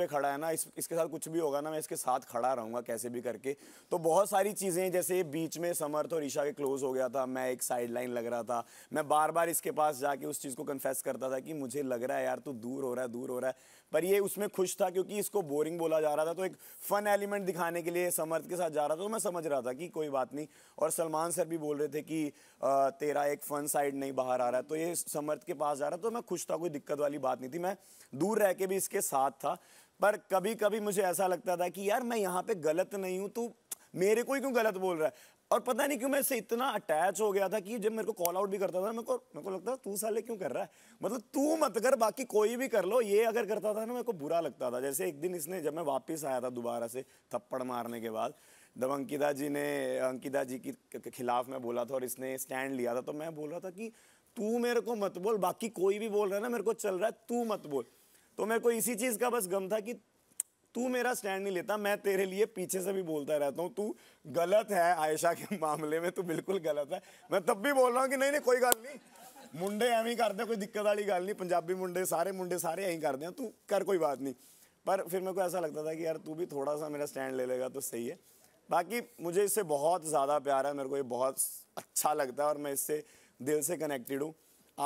पे खड़ा है ना इस इसके साथ कुछ भी होगा ना मैं इसके साथ खड़ा रहूँगा कैसे भी करके तो बहुत सारी चीज़ें जैसे बीच में समर्थ और ईशा के क्लोज हो गया था मैं एक साइड लाइन लग रहा था मैं बार बार इसके पास जाके उस चीज़ को कन्फेस करता था कि मुझे लग रहा है यार तू दूर हो रहा है दूर हो रहा है पर ये उसमें खुश था क्योंकि इसको बोरिंग बोला जा रहा था तो एक फ़न एलिमेंट दिखाने के लिए समर्थ के साथ जा रहा था तो मैं समझ रहा था कि कोई बात नहीं और सलमान सर भी बोल रहे थे कि आ, तेरा एक फ़न साइड नहीं बाहर आ रहा है तो ये समर्थ के पास जा रहा तो मैं खुश था कोई दिक्कत वाली बात नहीं थी मैं दूर रह के भी इसके साथ था पर कभी कभी मुझे ऐसा लगता था कि यार मैं यहाँ पे गलत नहीं हूँ तू मेरे को ही क्यों गलत बोल रहा है और पता नहीं क्यों मैं इससे इतना अटैच हो गया था कि जब मेरे को कॉल आउट भी करता था मेरे को मेरे को लगता था तू साले क्यों कर रहा है मतलब तू मत कर बाकी कोई भी कर लो ये अगर करता था ना मेरे को बुरा लगता था जैसे एक दिन इसने जब मैं वापस आया था दोबारा से थप्पड़ मारने के बाद जब अंकिता जी ने अंकिता जी की खिलाफ मैं बोला था और इसने स्टैंड लिया था तो मैं बोल रहा था कि तू मेरे को मत बोल बाकी कोई भी बोल रहा है ना मेरे को चल रहा है तू मत बोल तो मेरे को इसी चीज़ का बस गम था कि तू मेरा स्टैंड नहीं लेता मैं तेरे लिए पीछे से भी बोलता रहता हूँ तू गलत है आयशा के मामले में तू बिल्कुल गलत है मैं तब भी बोल रहा हूँ कि नहीं नहीं कोई गल नहीं मुंडे एवं ही करते कोई दिक्कत वाली गल नहीं पंजाबी मुंडे सारे मुंडे सारे यहीं करते हैं तू कर कोई बात नहीं पर फिर मेरे को ऐसा लगता था कि यार तू भी थोड़ा सा मेरा स्टैंड ले लेगा तो सही है बाकी मुझे इससे बहुत ज़्यादा प्यार है मेरे को ये बहुत अच्छा लगता है और मैं इससे दिल से कनेक्टेड हूँ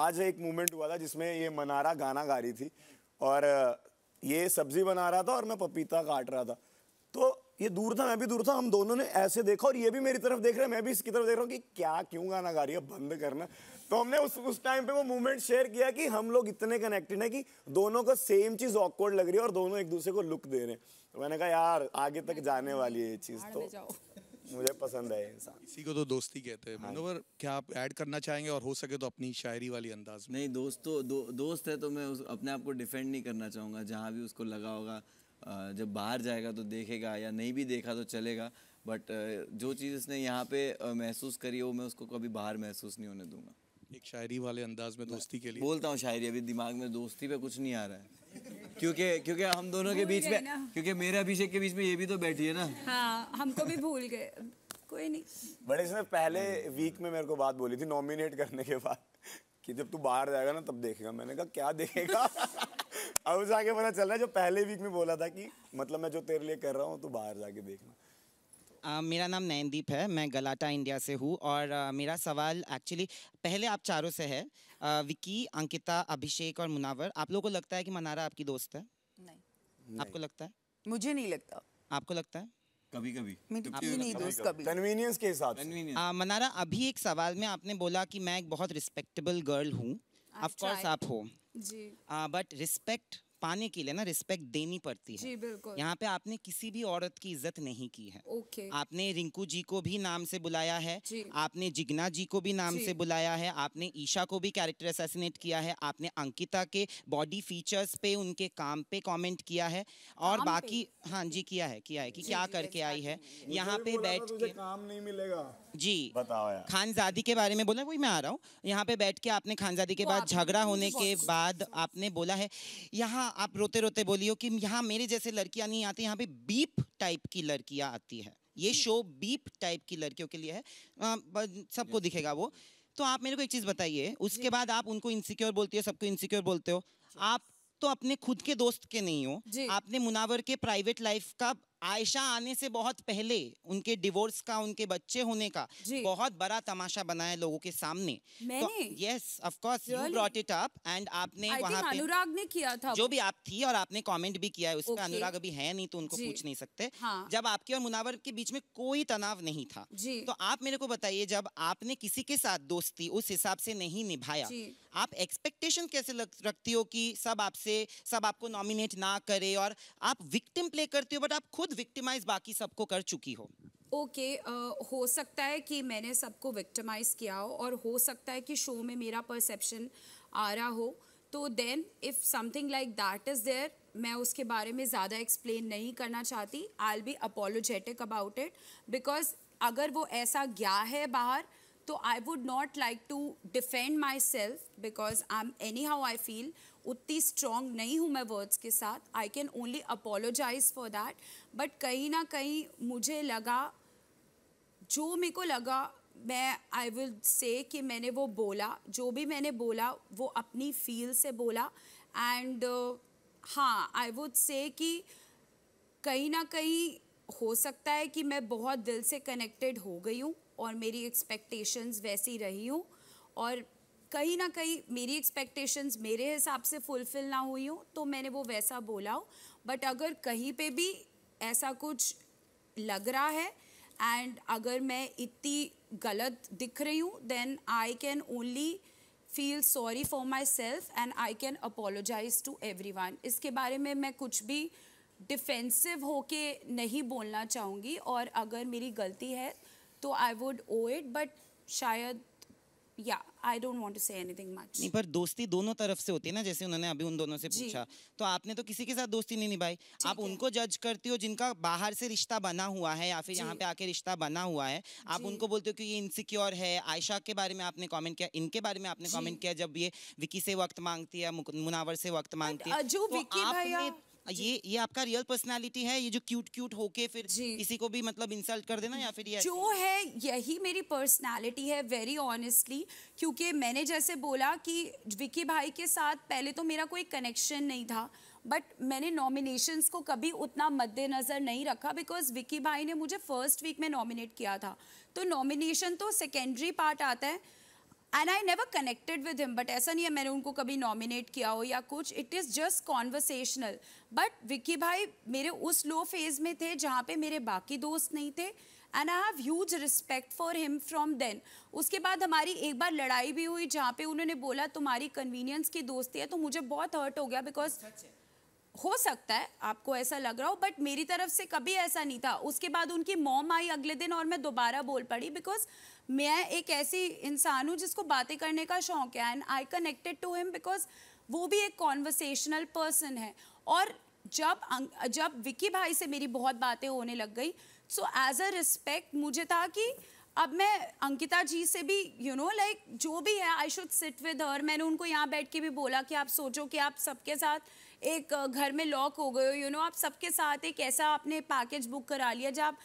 आज एक मोमेंट हुआ था जिसमें ये मनारा गाना गा रही थी और ये सब्जी बना रहा था और मैं पपीता काट रहा था तो ये दूर था मैं भी दूर था हम दोनों ने ऐसे देखा और ये भी मेरी तरफ देख रहे हैं मैं भी इसकी तरफ देख रहा हूँ कि क्या क्यों गाना गा रही है बंद करना तो हमने उस उस टाइम पे वो मूवमेंट शेयर किया कि हम लोग इतने कनेक्टेड हैं कि दोनों को सेम चीज़ ऑकवर्ड लग रही है और दोनों एक दूसरे को लुक दे रहे हैं तो मैंने कहा यार आगे तक जाने वाली है ये चीज़ तो मुझे पसंद है इंसान इसी को तो दोस्ती कहते हैं हाँ। मनोवर क्या आप ऐड करना चाहेंगे और हो सके तो अपनी शायरी वाली अंदाज में नहीं दोस्तों तो, दो, दोस्त है तो मैं उस, अपने आप को डिफेंड नहीं करना चाहूँगा जहाँ भी उसको लगा होगा जब बाहर जाएगा तो देखेगा या नहीं भी देखा तो चलेगा बट जो चीज़ उसने यहाँ पे महसूस करी वो मैं उसको कभी बाहर महसूस नहीं होने दूंगा एक शायरी वाले अंदाज में दोस्ती के लिए बोलता हूँ शायरी अभी दिमाग में दोस्ती पे कुछ नहीं आ रहा है क्योंकि क्योंकि हम दोनों के बीच में हाँ। क्योंकि मेरे अभिषेक के बीच में ये भी तो बैठी है ना हाँ हमको भी भूल गए कोई नहीं बड़े इसने पहले वीक में मेरे को बात बोली थी नॉमिनेट करने के बाद कि जब तू बाहर जाएगा ना तब देखेगा मैंने कहा क्या देखेगा अब जाके पता चल रहा है जो पहले वीक में बोला था कि मतलब मैं जो तेरे लिए कर रहा हूँ तू बाहर जाके देखना मेरा नाम नयनदीप है मैं गलाटा इंडिया से हूँ और मेरा सवाल एक्चुअली पहले आप चारों से है विकी अंकिता अभिषेक और मुनावर आप लोगों को लगता है कि मनारा आपकी दोस्त है नहीं, नहीं। आपको लगता है मुझे नहीं लगता आपको लगता है कभी कभी कन्वीनियंस के हिसाब से मनारा अभी एक सवाल में आपने बोला कि मैं एक बहुत रिस्पेक्टेबल गर्ल हूँ आप हो जी बट रिस्पेक्ट पाने के लिए ना रिस्पेक्ट देनी पड़ती है जी बिल्कुल यहाँ पे आपने किसी भी औरत की इज्जत नहीं की है ओके आपने रिंकू जी को भी नाम से बुलाया है आपने जिग्ना जी को भी नाम से बुलाया है आपने ईशा को भी कैरेक्टर असैसिनेट किया है आपने अंकिता के बॉडी फीचर्स पे उनके काम पे कॉमेंट किया है और बाकी हाँ जी किया है किया है की क्या करके आई है यहाँ पे बैठ के काम नहीं मिलेगा जी बताओ खानजादी के बारे में बोला वही मैं आ रहा हूँ यहाँ पे बैठ के आपने खानजादी के बाद झगड़ा होने के बाद आपने बोला है यहाँ आप रोते रोते बोलियो कि यहाँ मेरे जैसे लड़कियाँ नहीं आती यहाँ पे बीप टाइप की लड़कियाँ आती है ये शो बीप टाइप की लड़कियों के लिए है सबको दिखेगा वो तो आप मेरे को एक चीज़ बताइए उसके बाद आप उनको इनसिक्योर बोलती हो सबको इनसिक्योर बोलते हो आप तो अपने खुद के दोस्त के नहीं हो आपने मुनावर के प्राइवेट लाइफ का आयशा आने से बहुत पहले उनके डिवोर्स का उनके बच्चे होने का बहुत बड़ा तमाशा बनाया लोगों के सामने yes of course you brought it up and आपने वहां पे अनुराग ने किया था जो भी आप थी और आपने कमेंट भी किया है उसका okay. अनुराग अभी है नहीं तो उनको पूछ नहीं सकते हाँ. जब आपके और मुनावर के बीच में कोई तनाव नहीं था तो आप मेरे को बताइए जब आपने किसी के साथ दोस्ती उस हिसाब से नहीं निभाया आप एक्सपेक्टेशन कैसे रखती हो कि सब आपसे सब आपको नॉमिनेट ना करे और आप विक्टिम प्ले करती हो बट आप खुद विक्टिमाइज बाकी सबको कर चुकी हो ओके okay, uh, हो सकता है कि मैंने सबको विक्टिमाइज किया हो और हो सकता है कि शो में मेरा परसेप्शन आ रहा हो तो then if something like that is there मैं उसके बारे में ज़्यादा एक्सप्लेन नहीं करना चाहती I'll be apologetic about it because अगर वो ऐसा गया है बाहर तो I would not like to defend myself because I am anyhow I feel उतनी स्ट्रॉन्ग नहीं हूँ मैं वर्ड्स के साथ I can only apologise for that but कहीं ना कहीं मुझे लगा जो मेरे को लगा मैं आई विल से कि मैंने वो बोला जो भी मैंने बोला वो अपनी फील से बोला एंड uh, हाँ आई वुड से कि कहीं ना कहीं हो सकता है कि मैं बहुत दिल से कनेक्टेड हो गई हूँ और मेरी एक्सपेक्टेशंस वैसी रही हूँ और कहीं ना कहीं मेरी एक्सपेक्टेशंस मेरे हिसाब से फुलफ़िल ना हुई हो तो मैंने वो वैसा बोला हो बट अगर कहीं पे भी ऐसा कुछ लग रहा है एंड अगर मैं इतनी गलत दिख रही हूँ then I can only feel sorry for myself and I can apologise to everyone इसके बारे में मैं कुछ भी डिफेंसिव होके नहीं बोलना चाहूँगी और अगर मेरी गलती है तो I would owe it but शायद yeah, I don't want to say anything much. नहीं पर दोस्ती दोनों तरफ से होती है ना जैसे उन्होंने अभी उन दोनों से पूछा तो आपने तो किसी के साथ दोस्ती नहीं निभाई आप उनको जज करती हो जिनका बाहर से रिश्ता बना हुआ है या फिर यहाँ पे आके रिश्ता बना हुआ है आप उनको बोलते हो कि ये इनसिक्योर है आयशा के बारे में आपने कॉमेंट किया इनके बारे में आपने कॉमेंट किया जब ये विकी से वक्त मांगती है मुनावर से वक्त मांगती है जो विकी तो हाँ ये ये आपका रियल पर्सनालिटी है ये जो क्यूट क्यूट होके फिर किसी को भी मतलब इंसल्ट कर देना या फिर ये जो है यही मेरी पर्सनालिटी है वेरी ऑनेस्टली क्योंकि मैंने जैसे बोला कि विकी भाई के साथ पहले तो मेरा कोई कनेक्शन नहीं था बट मैंने नॉमिनेशंस को कभी उतना मद्देनज़र नहीं रखा बिकॉज विकी भाई ने मुझे फर्स्ट वीक में नॉमिनेट किया था तो नॉमिनेशन तो सेकेंडरी पार्ट आता है and I never connected with him but ऐसा नहीं है मैंने उनको कभी नॉमिनेट किया हो या कुछ it is just conversational but Vicky भाई मेरे उस लो फेज़ में थे जहाँ पे मेरे बाकी दोस्त नहीं थे and I have huge respect for him from then उसके बाद हमारी एक बार लड़ाई भी हुई जहाँ पे उन्होंने बोला तुम्हारी कन्वीनियंस की दोस्ती है तो मुझे बहुत हर्ट हो गया बिकॉज हो सकता है आपको ऐसा लग रहा हो बट मेरी तरफ से कभी ऐसा नहीं था उसके बाद उनकी मॉम आई अगले दिन और मैं दोबारा बोल पड़ी बिकॉज मैं एक ऐसी इंसान हूँ जिसको बातें करने का शौक है and I connected to him because वो भी एक कॉन्वर्सेशनल पर्सन है और जब जब विक्की भाई से मेरी बहुत बातें होने लग गई सो एज अ रिस्पेक्ट मुझे था कि अब मैं अंकिता जी से भी यू नो लाइक जो भी है I should sit with her मैंने उनको यहाँ बैठ के भी बोला कि आप सोचो कि आप सबके साथ एक घर में लॉक हो गए हो यू नो आप सबके साथ एक ऐसा आपने पैकेज बुक करा लिया जब आप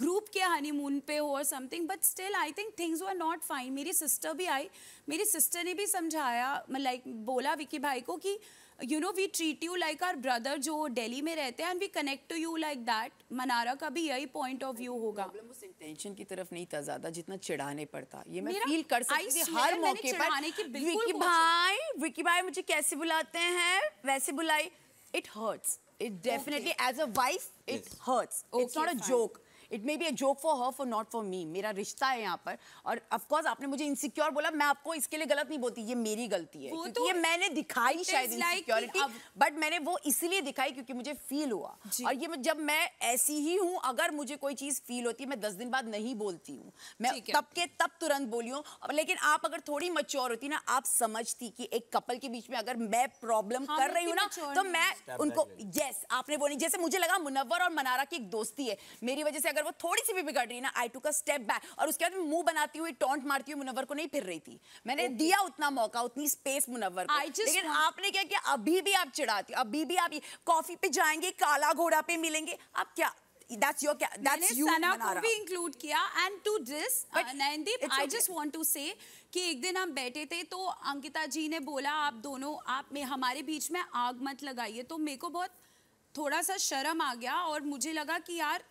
ग्रुप के हनीमून पे हो और something but still I think things were not fine मेरी सिस्टर भी आई मेरी सिस्टर ने भी समझाया लाइक बोला विकी भाई को कि you know we treat you like our brother जो डेली में रहते हैं and we connect to you like that Mannara का भी यही पॉइंट ऑफ व्यू होगा उस इंटेंशन की तरफ नहीं था ज्यादा जितना चिढ़ाने पड़ता ये मैं फील कर सकती थी हर मौके पर विकी भाई विकी भाई मुझे कैसे बुलाते हैं वैसे बुलाई it hurts it definitely as a wife it hurts it's not a joke it may be a joke for her for not for me मेरा रिश्ता है यहाँ पर और अफकोर्स आपने मुझे इनसिक्योर बोला मैं आपको इसके लिए गलत नहीं बोलती ये मेरी गलती है तो ये मैंने दिखाई शायद इनसिक्योरिटी बट मैंने वो इसलिए दिखाई क्योंकि मुझे फील हुआ और ये जब मैं ऐसी ही हूँ अगर मुझे कोई चीज़ फील होती है मैं दस दिन बाद नहीं बोलती हूँ मैं तब के तब तुरंत बोली हूँ लेकिन आप अगर थोड़ी मच्योर होती ना आप समझती कि एक कपल के बीच में अगर मैं प्रॉब्लम हाँ, कर रही हूँ ना तो मैं उनको यस आपने बोली जैसे मुझे लगा मुनवर और मनारा की एक दोस्ती है मेरी वजह से अगर वो थोड़ी सी भी बिगड़ रही ना I took a step back और उसके बाद मुंह बनाती हुई टोंट मारती हुई मुनवर को नहीं फिर रही थी मैंने okay. दिया उतना मौका उतनी स्पेस मुनवर को just... लेकिन आपने क्या किया अभी भी आप चिढ़ाती हो अभी भी आप कॉफी पे जाएंगे काला घोड़ा पे मिलेंगे आप क्या that's your that's you sana सना को भी इंक्लूड किया and to this Nayandeep I just want to say कि एक दिन हम बैठे थे तो अंकिता जी ने बोला आप दोनों आप में हमारे बीच में आग मत लगाइए तो मेरे को बहुत थोड़ा सा शर्म आ गया और मुझे लगा कि यार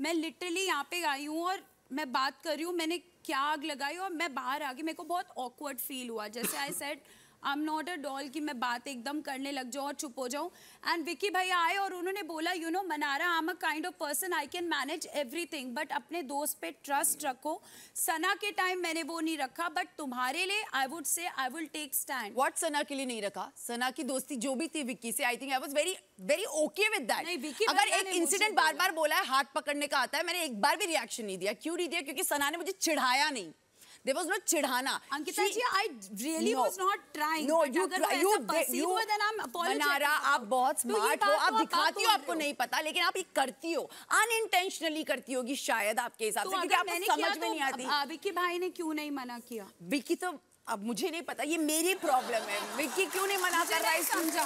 मैं लिटरली यहाँ पे आई हूँ और मैं बात कर रही हूँ मैंने क्या आग लगाई और मैं बाहर आ गई मेरे को बहुत ऑकवर्ड फील हुआ जैसे I said I am not a doll कि मैं बात एकदम करने लग जाऊँ और चुप हो जाऊँ एंड विकी भैया आए और उन्होंने बोला you know Mannara I am a kind of person I can manage everything but अपने दोस्त पे ट्रस्ट रखो सना के टाइम मैंने वो नहीं रखा बट तुम्हारे लिए I would say I will take stand what Sana के लिए नहीं रखा सना की दोस्ती जो भी थी विक्की से I think I was very very okay with that अगर एक इंसिडेंट बार बार बोला है हाथ पकड़ने का आता है मैंने एक बार भी रिएक्शन नहीं दिया क्यों नहीं दिया क्योंकि सना ने मुझे चिढ़ाया नहीं there was no chidhana. Ankita ji, I really no. was not trying. No, you try, you you then I'm आप बहुत स्मार्ट तो हो तो आप दिखाती हो आपको तो नहीं पता लेकिन आप ये करती हो इंटेंशनली करती होगी शायद आपके हिसाब से क्योंकि समझ में नहीं आती भाई ने क्यों नहीं मना किया बिकी तो अब मुझे नहीं पता ये मेरी प्रॉब्लम है विक्की क्यों नहीं मना कर रहा है समझा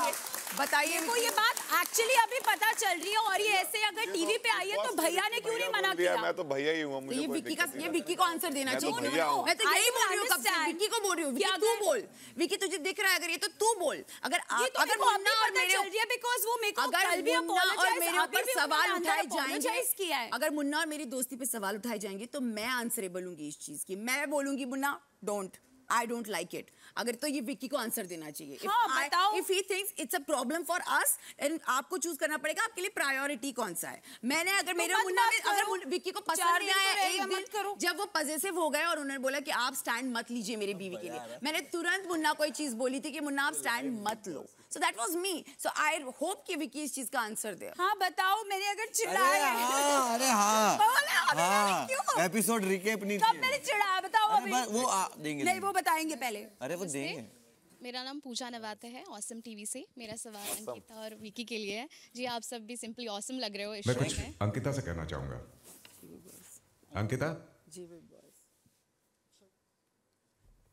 बताइए को ये बात एक्चुअली अभी पता चल रही है और ये ऐसे अगर टीवी तो पे आई है तो भैया ने क्यों नहीं मना किया मैं तो भैया ही हूं मुझे ये विक्की का ये विक्की को आंसर देना तो चाहिए मैं तो यही बोल रही हूं कब से विक्की को बोल रही हूं विक्की तू बोल विक्की तुझे दिख रहा है अगर ये तो तू बोल अगर तो अगर मुन्ना और मेरे बिकॉज़ वो मेरे को कल भी और मेरे ऊपर सवाल उठाए जाएंगे अगर मुन्ना और मेरी दोस्ती पे सवाल उठाए जाएंगे तो मैं आंसरेबल हूंगी इस चीज की मैं बोलूंगी Munna don't I don't like it अगर तो ये विक्की को आंसर देना चाहिए if he thinks it's a problem for us and आपको चूज करना पड़ेगा आपके लिए प्रायोरिटी कौन सा है मैंने अगर तो मेरे मुन्ना में अगर विक्की को पसंद नहीं आया तो एक दिन जब वो पजेसिव हो गए और उन्होंने बोला कि आप स्टैंड मत लीजिए मेरी तो बीवी के लिए मैंने तुरंत मुन्ना को ये चीज बोली थी कि मुन्ना आप स्टैंड तो मत लो so that was me so I hope कि विकी इस चीज का आंसर दे हां बताओ मैंने अगर चिल्लाया अरे हां अरे हाँ हां एपिसोड रिकैप नहीं कब मैंने चिढ़ाया बताओ अभी वो देंगे नहीं वो बताएंगे पहले अरे वो देंगे मेरा नाम पूजा नवाते है ऑसम टीवी से मेरा सवाल अंकिता और विकी के लिए है जी आप सब भी सिंपली ऑसम लग रहे हो इस मैं कुछ अंकिता से कहना चाहूंगा अंकिता जी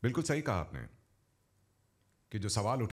बिल्कुल सही कहा आपने कि जो सवाल